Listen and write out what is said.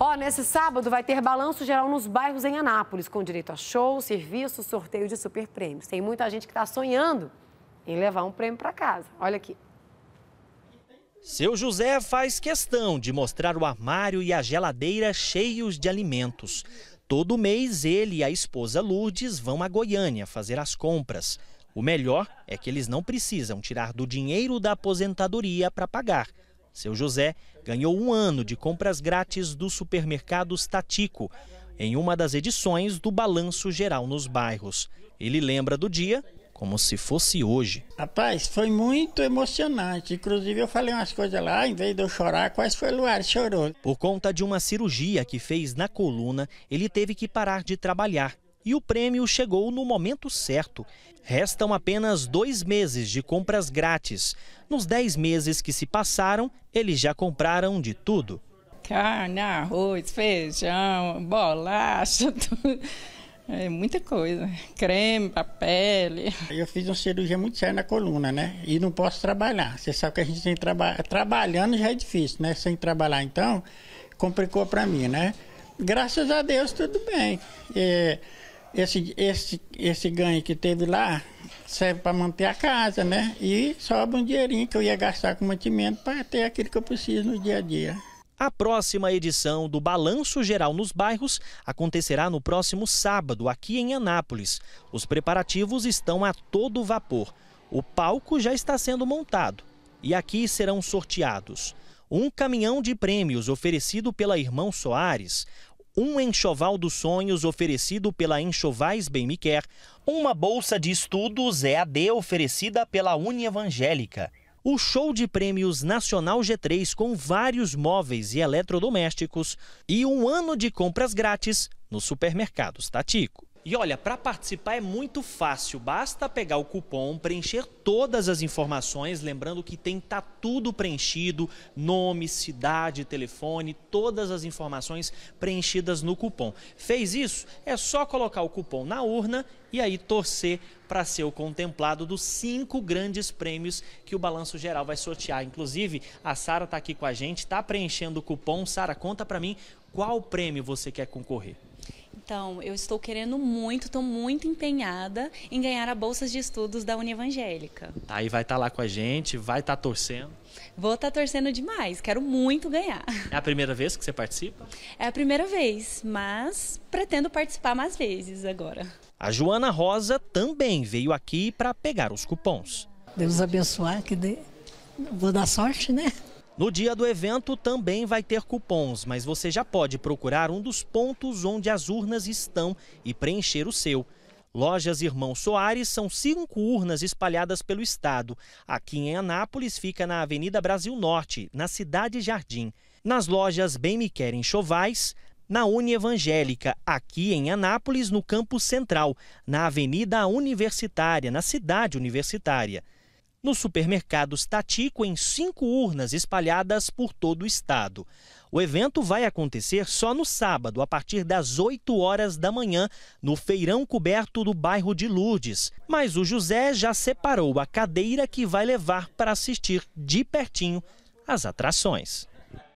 Ó, nesse sábado vai ter balanço geral nos bairros em Anápolis, com direito a show, serviço, sorteio de super prêmios. Tem muita gente que está sonhando em levar um prêmio para casa. Olha aqui. Seu José faz questão de mostrar o armário e a geladeira cheios de alimentos. Todo mês ele e a esposa Lourdes vão a Goiânia fazer as compras. O melhor é que eles não precisam tirar do dinheiro da aposentadoria para pagar. Seu José ganhou um ano de compras grátis do supermercado Statico, em uma das edições do Balanço Geral nos Bairros. Ele lembra do dia como se fosse hoje. Rapaz, foi muito emocionante. Inclusive, eu falei umas coisas lá, em vez de eu chorar, quase foi o ar chorou. Por conta de uma cirurgia que fez na coluna, ele teve que parar de trabalhar e o prêmio chegou no momento certo. Restam apenas dois meses de compras grátis. Nos dez meses que se passaram, eles já compraram de tudo: carne, arroz, feijão, bolacha, tudo. É muita coisa. Creme papel pele. Eu fiz uma cirurgia muito séria na coluna, né? E não posso trabalhar. Você sabe que a gente tem traba... trabalhando já é difícil, né? Sem trabalhar, então, complicou para mim, né? Graças a Deus, tudo bem. É esse, esse, esse ganho que teve lá serve para manter a casa, né? E sobra um dinheirinho que eu ia gastar com mantimento para ter aquilo que eu preciso no dia a dia. A próxima edição do Balanço Geral nos Bairros acontecerá no próximo sábado, aqui em Anápolis. Os preparativos estão a todo vapor. O palco já está sendo montado e aqui serão sorteados um caminhão de prêmios oferecido pela Irmão Soares, um enxoval dos sonhos oferecido pela Enxovais Bem Me Quer, uma bolsa de estudos EAD oferecida pela Uni Evangélica, o show de prêmios Nacional G3 com vários móveis e eletrodomésticos e um ano de compras grátis nos supermercados Tatico. E olha, para participar é muito fácil, basta pegar o cupom, preencher todas as informações, lembrando que tem tá tudo preenchido, nome, cidade, telefone, todas as informações preenchidas no cupom. Fez isso? É só colocar o cupom na urna e aí torcer para ser o contemplado dos cinco grandes prêmios que o Balanço Geral vai sortear. Inclusive, a Sara está aqui com a gente, está preenchendo o cupom. Sara, conta para mim qual prêmio você quer concorrer. Então, eu estou querendo muito, estou muito empenhada em ganhar a bolsa de estudos da Univangélica. Aí tá, vai estar tá lá com a gente, vai estar tá torcendo. Vou estar tá torcendo demais, quero muito ganhar. É a primeira vez que você participa? É a primeira vez, mas pretendo participar mais vezes agora. A Joana Rosa também veio aqui para pegar os cupons. Deus abençoar, que dê. vou dar sorte, né? No dia do evento também vai ter cupons, mas você já pode procurar um dos pontos onde as urnas estão e preencher o seu. Lojas Irmão Soares são cinco urnas espalhadas pelo estado. Aqui em Anápolis fica na Avenida Brasil Norte, na Cidade Jardim. Nas lojas Bem Me Querem Chovais, na Uni Evangélica, aqui em Anápolis, no Campo Central, na Avenida Universitária, na Cidade Universitária no supermercado Statico, em cinco urnas espalhadas por todo o estado. O evento vai acontecer só no sábado, a partir das 8 horas da manhã, no feirão coberto do bairro de Lourdes. Mas o José já separou a cadeira que vai levar para assistir de pertinho as atrações.